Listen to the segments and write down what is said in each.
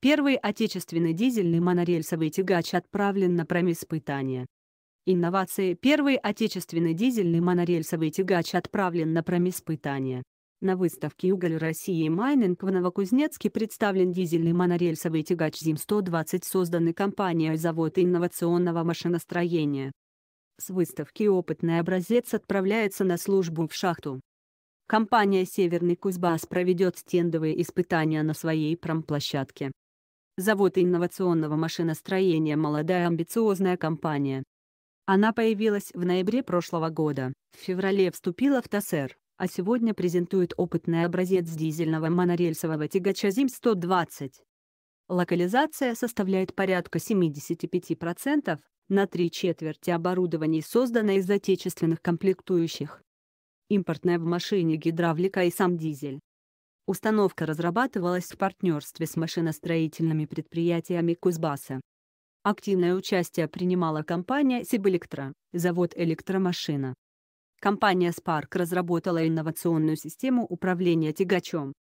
Первый отечественный дизельный монорельсовый тягач отправлен на промиспытание. Инновации Первый отечественный дизельный монорельсовый тягач отправлен на промиспытание. На выставке «Уголь России и майнинг» в Новокузнецке представлен дизельный монорельсовый тягач ЗИМ-120, созданный компанией «Завод инновационного машиностроения». С выставки опытный образец отправляется на службу в шахту. Компания «Северный Кузбасс» проведет стендовые испытания на своей промплощадке завод инновационного машиностроения «Молодая амбициозная компания». Она появилась в ноябре прошлого года, в феврале вступила в ТСР, а сегодня презентует опытный образец дизельного монорельсового тягача ЗИМ-120. Локализация составляет порядка 75%, на три четверти оборудований создано из отечественных комплектующих. Импортная в машине гидравлика и сам дизель. Установка разрабатывалась в партнерстве с машиностроительными предприятиями Кузбасса. Активное участие принимала компания «Сибэлектро», завод «Электромашина». Компания «Спарк» разработала инновационную систему управления тягачом.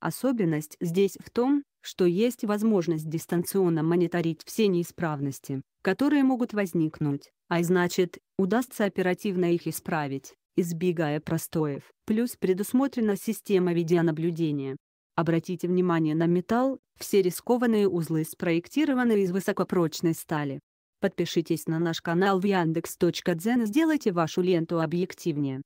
Особенность здесь в том, что есть возможность дистанционно мониторить все неисправности, которые могут возникнуть, а значит, удастся оперативно их исправить избегая простоев. Плюс предусмотрена система видеонаблюдения. Обратите внимание на металл, все рискованные узлы спроектированы из высокопрочной стали. Подпишитесь на наш канал в Яндекс.Дзен и сделайте вашу ленту объективнее.